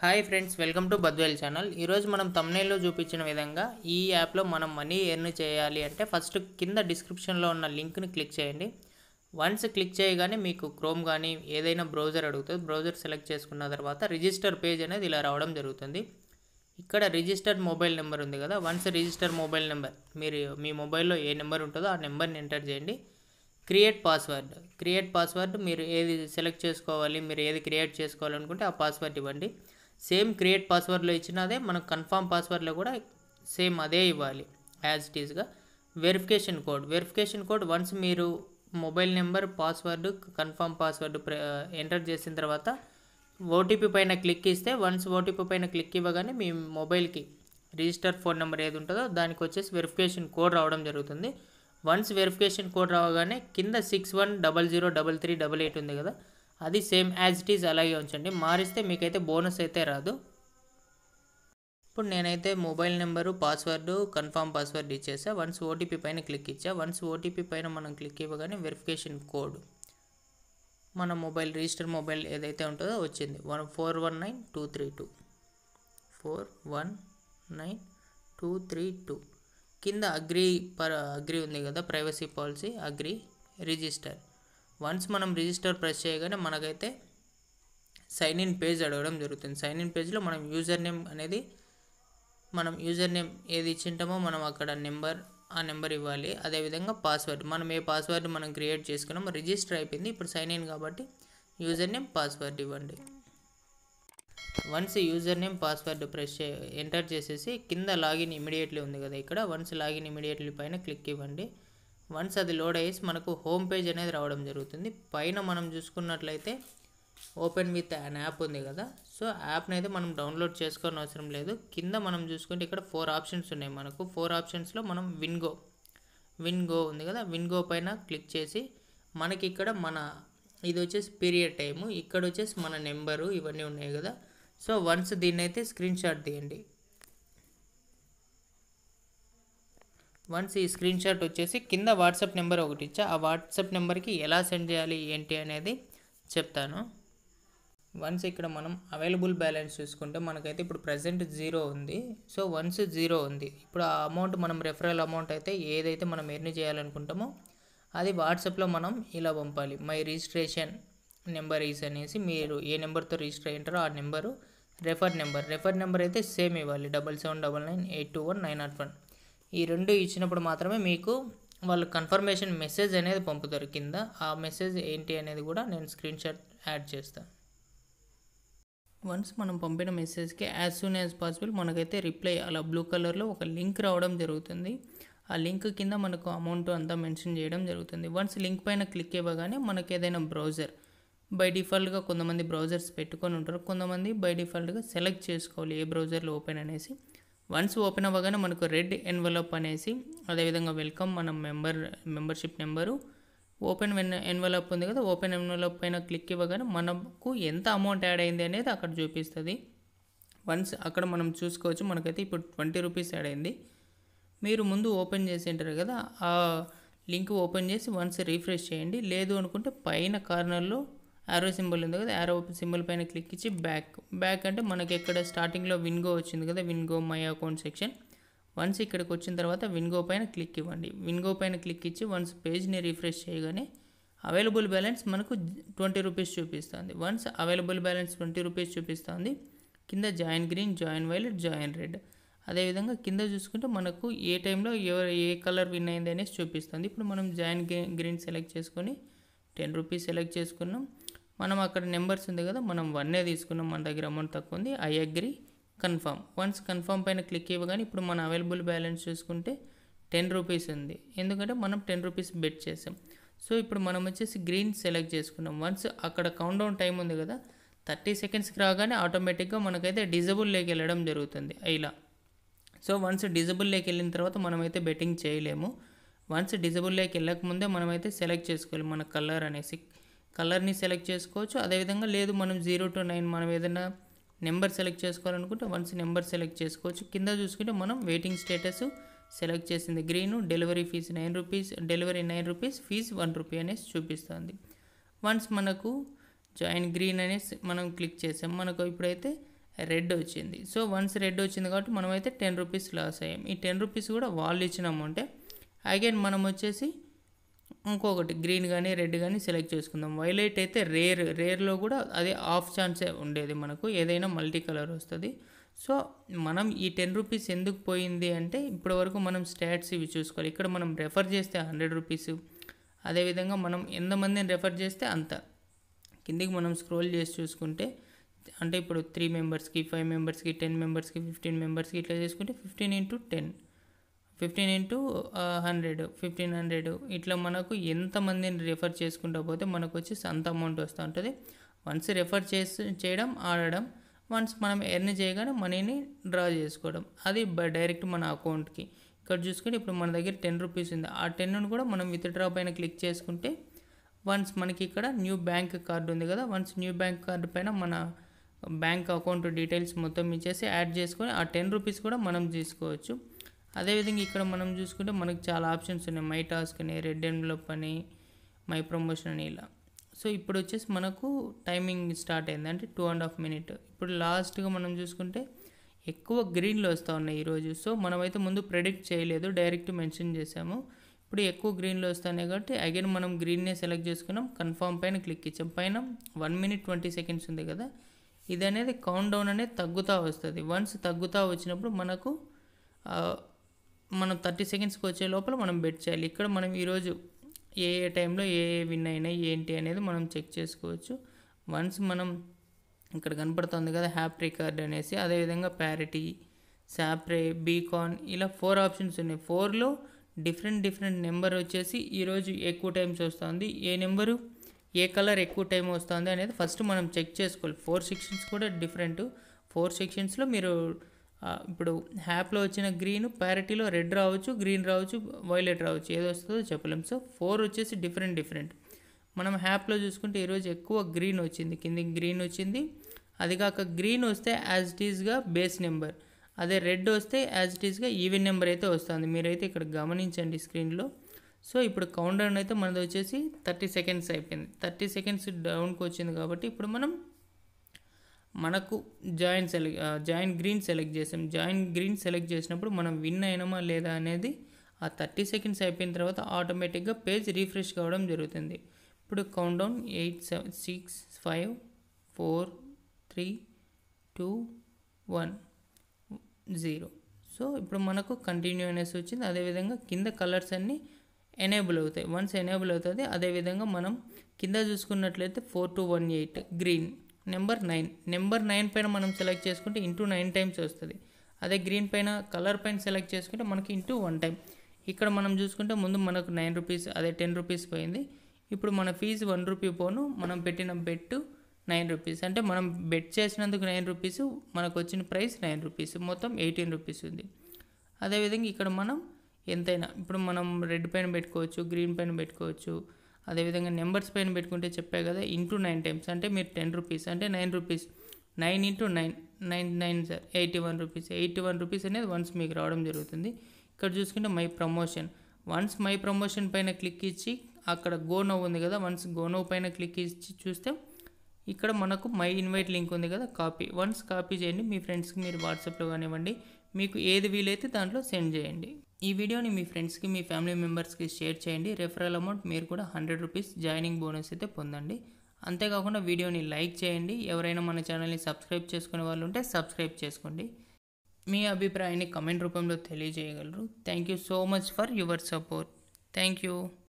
hi friends welcome to Badvel channel ఈరోజు మనం తమ్నేల్లో చూపించిన విధంగా ఈ యాప్లో మనం మనీ ఎర్న్ చేయాలి అంటే ఫస్ట్ కింద డిస్క్రిప్షన్లో ఉన్న లింక్ని క్లిక్ చేయండి వన్స్ క్లిక్ చేయగానే మీకు క్రోమ్ కానీ ఏదైనా బ్రౌజర్ అడుగుతుంది బ్రౌజర్ సెలెక్ట్ చేసుకున్న తర్వాత రిజిస్టర్ పేజ్ అనేది ఇలా రావడం జరుగుతుంది ఇక్కడ రిజిస్టర్డ్ మొబైల్ నెంబర్ ఉంది కదా వన్స్ రిజిస్టర్ మొబైల్ నెంబర్ మీరు మీ మొబైల్లో ఏ నెంబర్ ఉంటుందో ఆ నెంబర్ని ఎంటర్ చేయండి క్రియేట్ పాస్వర్డ్ క్రియేట్ పాస్వర్డ్ మీరు ఏది సెలెక్ట్ చేసుకోవాలి మీరు ఏది క్రియేట్ చేసుకోవాలనుకుంటే ఆ పాస్వర్డ్ ఇవ్వండి సేమ్ క్రియేట్ పాస్వర్డ్లో ఇచ్చిన అదే మనకు కన్ఫామ్ పాస్వర్డ్లో కూడా సేమ్ అదే ఇవ్వాలి యాజ్ ఇట్ ఈస్గా verification code verification code once మీరు mobile number password confirm password enter చేసిన తర్వాత ఓటీపీ పైన క్లిక్ ఇస్తే వన్స్ ఓటీపీ పైన క్లిక్ ఇవ్వగానే మీ మొబైల్కి రిజిస్టర్ ఫోన్ నెంబర్ ఏది ఉంటుందో దానికి వచ్చేసి వెరిఫికేషన్ కోడ్ రావడం జరుగుతుంది వన్స్ వెరిఫికేషన్ కోడ్ రావగానే కింద six one double zero double three double eight ఉంది కదా అది సేమ్ యాజ్ ఇట్ ఈజ్ అలాగే ఉంచండి మారిస్తే మీకైతే బోనస్ అయితే రాదు ఇప్పుడు నేనైతే mobile number password confirm password ఇచ్చేసా వన్స్ ఓటీపీ పైన క్లిక్ ఇచ్చా వన్స్ ఓటీపీ పైన మనం క్లిక్ ఇవ్వగానే వెరిఫికేషన్ కోడ్ మన మొబైల్ రిజిస్టర్ మొబైల్ ఏదైతే ఉంటుందో వచ్చింది one four one nine two three two four one nine two three two కింద అగ్రి పర్ అగ్రి ఉంది కదా privacy policy agree register once మనం రిజిస్టర్ ప్రెస్ చేయగానే మనకైతే సైన్ ఇన్ పేజ్ అడగడం జరుగుతుంది సైన్ ఇన్ పేజ్లో మనం యూజర్ నేమ్ అనేది మనం యూజర్ నేమ్ ఏది ఇచ్చింటామో మనం అక్కడ నెంబర్ ఆ నెంబర్ ఇవ్వాలి అదేవిధంగా పాస్వర్డ్ మనం ఏ పాస్వర్డ్ మనం క్రియేట్ చేసుకున్నామో రిజిస్టర్ అయిపోయింది ఇప్పుడు సైన్ ఇన్ కాబట్టి యూజర్ నేమ్ పాస్వర్డ్ ఇవ్వండి once user name password press చే ఎంటర్ చేసేసి కింద లాగిన్ ఇమీడియట్లీ ఉంది కదా ఇక్కడ వన్స్ లాగిన్ ఇమీడియట్లీ పైన క్లిక్ ఇవ్వండి వన్స్ అది లోడ్ అయ్యేసి మనకు హోమ్ పేజ్ అనేది రావడం జరుగుతుంది పైన మనం చూసుకున్నట్లయితే ఓపెన్ విత్ అన్ యాప్ ఉంది కదా సో యాప్ని అయితే మనం డౌన్లోడ్ చేసుకోని అవసరం లేదు కింద మనం చూసుకుంటే ఇక్కడ ఫోర్ ఆప్షన్స్ ఉన్నాయి మనకు ఫోర్ ఆప్షన్స్లో మనం విన్గో విన్గో ఉంది కదా విన్గో పైన క్లిక్ చేసి మనకి ఇక్కడ మన ఇది వచ్చేసి పీరియడ్ టైము ఇక్కడ వచ్చేసి మన నెంబరు ఇవన్నీ ఉన్నాయి కదా సో వన్స్ దీన్ని అయితే స్క్రీన్ షాట్ తీయండి వన్స్ ఈ స్క్రీన్ షాట్ వచ్చేసి కింద వాట్సాప్ నెంబర్ ఒకటి ఇచ్చా ఆ వాట్సాప్ నెంబర్కి ఎలా సెండ్ చేయాలి ఏంటి అనేది చెప్తాను వన్స్ ఇక్కడ మనం అవైలబుల్ బ్యాలెన్స్ చూసుకుంటే మనకైతే ఇప్పుడు ప్రజెంట్ జీరో ఉంది సో వన్స్ జీరో ఉంది ఇప్పుడు ఆ అమౌంట్ మనం రెఫరల్ అమౌంట్ అయితే ఏదైతే మనం ఎర్న్ చేయాలనుకుంటామో అది వాట్సాప్లో మనం ఇలా పంపాలి మై రిజిస్ట్రేషన్ నెంబర్ ఈస్ అనేసి మీరు ఏ నెంబర్తో రిజిస్టర్ అయ్యారో ఆ number refer number refer number అయితే సేమ్ ఇవ్వాలి double seven double nine eight two one nine naught one ఈ రెండు ఇచ్చినప్పుడు మాత్రమే మీకు వాళ్ళు కన్ఫర్మేషన్ మెసేజ్ అనేది పంపుతారు కింద ఆ మెసేజ్ ఏంటి అనేది కూడా నేను స్క్రీన్ షాట్ యాడ్ చేస్తాను వన్స్ మనం పంపిన మెసేజ్కి యాజ్ సూన్ యాజ్ పాసిబుల్ మనకైతే రిప్లై అలా బ్లూ కలర్లో ఒక లింక్ రావడం జరుగుతుంది ఆ లింక్ కింద మనకు అమౌంట్ అంతా మెన్షన్ చేయడం జరుగుతుంది వన్స్ లింక్ పైన క్లిక్ ఇవ్వగానే మనకు ఏదైనా బ్రౌజర్ బై డిఫాల్ట్గా కొంతమంది బ్రౌజర్స్ పెట్టుకొని ఉంటారు కొంతమంది బై డిఫాల్ట్గా సెలెక్ట్ చేసుకోవాలి ఏ బ్రౌజర్లో ఓపెన్ అనేసి వన్స్ ఓపెన్ అవ్వగానే మనకు రెడ్ ఎన్వలప్ అనేసి అదేవిధంగా వెల్కమ్ మన member membership number open envelope ఉంది కదా ఓపెన్ ఎన్వలప్ పైన క్లిక్ ఇవ్వగానే మనకు ఎంత అమౌంట్ యాడ్ అయింది అనేది అక్కడ చూపిస్తుంది వన్స్ అక్కడ మనం చూసుకోవచ్చు మనకైతే ఇప్పుడు ట్వంటీ రూపీస్ యాడ్ అయింది మీరు ముందు ఓపెన్ చేసి ఉంటారు కదా ఆ లింక్ ఓపెన్ చేసి వన్స్ రీఫ్రెష్ చేయండి లేదు అనుకుంటే పైన కార్నర్లో యారో సింబల్ ఉంది కదా యారో సింబల్ పైన క్లిక్ ఇచ్చి బ్యాక్ బ్యాక్ అంటే మనకి ఎక్కడ స్టార్టింగ్లో విన్గో వచ్చింది కదా Wingo my account section once ఇక్కడికి వచ్చిన తర్వాత విన్గో పైన క్లిక్ ఇవ్వండి విన్గో పైన క్లిక్ ఇచ్చి వన్స్ పేజ్ని రిఫ్రెష్ చేయగానే అవైలబుల్ బ్యాలెన్స్ మనకు ట్వంటీ రూపీస్ చూపిస్తుంది once available balance twenty rupees చూపిస్తుంది కింద join green join violet join red అదేవిధంగా కింద చూసుకుంటే మనకు ఏ టైంలో ఎవరు ఏ కలర్ విన్ అయింది అనేసి చూపిస్తుంది ఇప్పుడు మనం జాయిన్ గ్రీన్ సెలెక్ట్ చేసుకొని టెన్ రూపీస్ సెలెక్ట్ చేసుకున్నాం మనం అక్కడ నెంబర్స్ ఉంది కదా మనం వన్నే తీసుకున్నాం మన దగ్గర అమౌంట్ తక్కువ ఉంది I agree confirm once confirm పైన క్లిక్ ఇవ్వగానే ఇప్పుడు మన అవైలబుల్ బ్యాలెన్స్ చూసుకుంటే టెన్ రూపీస్ ఉంది ఎందుకంటే మనం టెన్ రూపీస్ బెట్ చేసాం సో ఇప్పుడు మనం వచ్చేసి గ్రీన్ సెలెక్ట్ చేసుకున్నాం వన్స్ అక్కడ కౌంట్ డౌన్ టైం ఉంది కదా థర్టీ సెకండ్స్కి రాగానే ఆటోమేటిక్గా మనకైతే డిజబుల్లోకి వెళ్ళడం జరుగుతుంది ఇలా సో వన్స్ డిజబుల్లోకి వెళ్ళిన తర్వాత మనమైతే బెట్టింగ్ చేయలేము వన్స్ డిజబుల్లోకి వెళ్ళకముందే మనమైతే సెలెక్ట్ చేసుకోవాలి మన కలర్ అనేసి కలర్ని సెలెక్ట్ చేసుకోవచ్చు అదేవిధంగా లేదు మనం జీరో టు నైన్ మనం ఏదైనా నెంబర్ సెలెక్ట్ చేసుకోవాలనుకుంటే వన్స్ నెంబర్ సెలెక్ట్ చేసుకోవచ్చు కింద చూసుకుంటే మనం వెయిటింగ్ స్టేటస్ సెలెక్ట్ చేసింది green delivery fee nine rupees delivery nine rupees fee one rupee అనేసి చూపిస్తుంది వన్స్ మనకు జాయిన్ గ్రీన్ అనేసి మనం క్లిక్ చేసాం మనకు ఇప్పుడైతే రెడ్ వచ్చింది సో వన్స్ రెడ్ వచ్చింది కాబట్టి మనమైతే టెన్ రూపీస్ లాస్ అయ్యాం ఈ టెన్ రూపీస్ కూడా వాళ్ళు ఇచ్చిన అమౌంటే అగైన్ మనం వచ్చేసి ఇంకొకటి గ్రీన్ కానీ రెడ్ కానీ సెలెక్ట్ చేసుకుందాం వైలెట్ అయితే రేర్ రేర్లో కూడా అదే ఆఫ్ ఛాన్సే ఉండేది మనకు ఏదైనా మల్టీ కలర్ వస్తుంది సో మనం ఈ టెన్ రూపీస్ ఎందుకు పోయింది అంటే ఇప్పటివరకు మనం స్టాట్స్ ఇవి చూసుకోవాలి ఇక్కడ మనం రెఫర్ చేస్తే హండ్రెడ్ రూపీస్ అదేవిధంగా మనం ఎంతమందిని రెఫర్ చేస్తే అంత కిందికి మనం స్క్రోల్ చేసి చూసుకుంటే అంటే ఇప్పుడు త్రీ మెంబర్స్కి ఫైవ్ మెంబర్స్కి టెన్ మెంబర్స్కి ఫిఫ్టీన్ మెంబర్స్కి ఇట్లా చేసుకుంటే fifteen into ten fifteen into hundred fifteen hundred ఇట్లా మనకు ఎంతమందిని రిఫర్ చేసుకుంటా పోతే మనకు వచ్చి అంత అమౌంట్ వస్తూ ఉంటుంది వన్స్ రెఫర్ చేసి చేయడం ఆడడం వన్స్ మనం ఎర్న్ చేయగానే మనీని డ్రా చేసుకోవడం అది డైరెక్ట్ మన అకౌంట్కి ఇక్కడ చూసుకుంటే ఇప్పుడు మన దగ్గర టెన్ రూపీస్ ఉంది ఆ టెన్ను కూడా మనం విత్డ్రా పైన క్లిక్ చేసుకుంటే వన్స్ మనకి ఇక్కడ న్యూ బ్యాంక్ కార్డు ఉంది కదా వన్స్ న్యూ బ్యాంక్ కార్డు పైన మన బ్యాంక్ అకౌంట్ డీటెయిల్స్ మొత్తం ఇచ్చేసి యాడ్ చేసుకొని ఆ టెన్ రూపీస్ కూడా మనం తీసుకోవచ్చు అదేవిధంగా ఇక్కడ మనం చూసుకుంటే మనకు చాలా ఆప్షన్స్ ఉన్నాయి మై టాస్క్ అని రెడ్ అండ్ బ్లప్ అని మై ప్రమోషన్ అని ఇలా సో ఇప్పుడు వచ్చేసి మనకు టైమింగ్ స్టార్ట్ అయింది అంటే టూ అండ్ హాఫ్ మినిట్ ఇప్పుడు లాస్ట్గా మనం చూసుకుంటే ఎక్కువ గ్రీన్లు వస్తూ ఉన్నాయి ఈరోజు సో మనమైతే ముందు ప్రెడిక్ట్ చేయలేదు డైరెక్ట్ మెన్షన్ చేసాము ఇప్పుడు ఎక్కువ గ్రీన్లో వస్తున్నాయి కాబట్టి అగైన్ మనం గ్రీన్నే సెలెక్ట్ చేసుకున్నాం కన్ఫామ్ పైన క్లిక్ ఇచ్చాం పైన వన్ మినిట్ ట్వంటీ సెకండ్స్ ఉంది కదా ఇది అనేది కౌంట్ డౌన్ అనేది తగ్గుతూ వస్తుంది వన్స్ తగ్గుతూ వచ్చినప్పుడు మనకు మనం థర్టీ సెకండ్స్కి వచ్చే లోపల మనం బెట్ చేయాలి ఇక్కడ మనం ఈరోజు ఏ ఏ టైంలో ఏ ఏ విన్ అయినాయి ఏంటి అనేది మనం చెక్ చేసుకోవచ్చు వన్స్ మనం ఇక్కడ కనపడుతుంది కదా హ్యాప్ రికార్డ్ అనేసి అదేవిధంగా ప్యారిటీ శాప్రే బీకాన్ ఇలా ఫోర్ ఆప్షన్స్ ఉన్నాయి ఫోర్లో డిఫరెంట్ డిఫరెంట్ నెంబర్ వచ్చేసి ఈరోజు ఎక్కువ టైమ్స్ వస్తుంది ఏ నెంబరు ఏ కలర్ ఎక్కువ టైం వస్తుంది అనేది ఫస్ట్ మనం చెక్ చేసుకోవాలి ఫోర్ సెక్షన్స్ కూడా డిఫరెంట్ ఫోర్ సెక్షన్స్లో మీరు ఇప్పుడు హ్యాప్లో వచ్చిన గ్రీన్ ప్యారిటీలో రెడ్ రావచ్చు గ్రీన్ రావచ్చు వైలెట్ రావచ్చు ఏదో వస్తుందో చెప్పలేము సో ఫోర్ వచ్చేసి డిఫరెంట్ డిఫరెంట్ మనం హ్యాప్లో చూసుకుంటే ఈరోజు ఎక్కువ గ్రీన్ వచ్చింది కింది గ్రీన్ వచ్చింది అది కాక గ్రీన్ వస్తే యాజ్ ఇట్ ఈజ్గా బేస్ నెంబర్ అదే రెడ్ వస్తే యాజ్ ఇట్ ఈజ్గా ఈవెన్ నెంబర్ అయితే వస్తుంది మీరైతే ఇక్కడ గమనించండి స్క్రీన్లో సో ఇప్పుడు కౌంటర్ అయితే మనది వచ్చేసి థర్టీ సెకండ్స్ అయిపోయింది థర్టీ సెకండ్స్ డౌన్కి వచ్చింది కాబట్టి ఇప్పుడు మనం మనకు join select join green select చేసాం జాయిన్ గ్రీన్ సెలెక్ట్ చేసినప్పుడు మనం విన్ అయినామా లేదా అనేది ఆ థర్టీ సెకండ్స్ అయిపోయిన తర్వాత ఆటోమేటిక్గా పేజ్ రీఫ్రెష్ కావడం జరుగుతుంది ఇప్పుడు count down eight seven six five four three two one zero so ఇప్పుడు మనకు కంటిన్యూ అనేసి వచ్చింది అదేవిధంగా కింద కలర్స్ అన్నీ ఎనేబుల్ అవుతాయి వన్స్ ఎనేబుల్ అవుతుంది అదేవిధంగా మనం కింద చూసుకున్నట్లయితే four two one eight green number nine number nine పైన మనం సెలెక్ట్ చేసుకుంటే ఇంటూ నైన్ టైమ్స్ వస్తుంది అదే గ్రీన్ పైన కలర్ పైన సెలెక్ట్ చేసుకుంటే మనకి ఇంటూ వన్ టైం ఇక్కడ మనం చూసుకుంటే ముందు మనకు నైన్ రూపీస్ అదే టెన్ రూపీస్ పోయింది ఇప్పుడు మన ఫీజు వన్ రూపీ పోను మనం పెట్టిన బెట్టు నైన్ రూపీస్ అంటే మనం బెట్ చేసినందుకు నైన్ రూపీస్ మనకు వచ్చిన ప్రైస్ నైన్ రూపీస్ మొత్తం ఎయిటీన్ రూపీస్ ఉంది అదేవిధంగా ఇక్కడ మనం ఎంతైనా ఇప్పుడు మనం రెడ్ పైన పెట్టుకోవచ్చు గ్రీన్ పైన పెట్టుకోవచ్చు అదేవిధంగా నెంబర్స్ పైన పెట్టుకుంటే చెప్పా కదా ఇంటూ నైన్ టైమ్స్ అంటే మీరు టెన్ రూపీస్ అంటే nine rupees nine into nine nine nine sir eighty one rupees eighty one rupees అనేది వన్స్ మీకు రావడం జరుగుతుంది ఇక్కడ చూసుకుంటే my promotion once my promotion పైన క్లిక్ ఇచ్చి అక్కడ గోనో ఉంది కదా వన్స్ గోనో పైన క్లిక్ ఇచ్చి చూస్తే ఇక్కడ మనకు మై ఇన్వైట్ లింక్ ఉంది కదా కాపీ వన్స్ కాపీ చేయండి మీ ఫ్రెండ్స్కి మీరు వాట్సాప్లో కానివ్వండి మీకు ఏది వీలైతే దాంట్లో సెండ్ చేయండి ఈ వీడియోని మీ ఫ్రెండ్స్కి మీ ఫ్యామిలీ మెంబర్స్కి షేర్ చేయండి రెఫరల్ అమౌంట్ మీరు కూడా హండ్రెడ్ రూపీస్ జాయినింగ్ బోనస్ అయితే పొందండి అంతేకాకుండా వీడియోని లైక్ చేయండి ఎవరైనా మన ఛానల్ని సబ్స్క్రైబ్ చేసుకునే వాళ్ళు ఉంటే సబ్స్క్రైబ్ చేసుకోండి మీ అభిప్రాయాన్ని కమెంట్ రూపంలో తెలియజేయగలరు thank you so much for your support thank you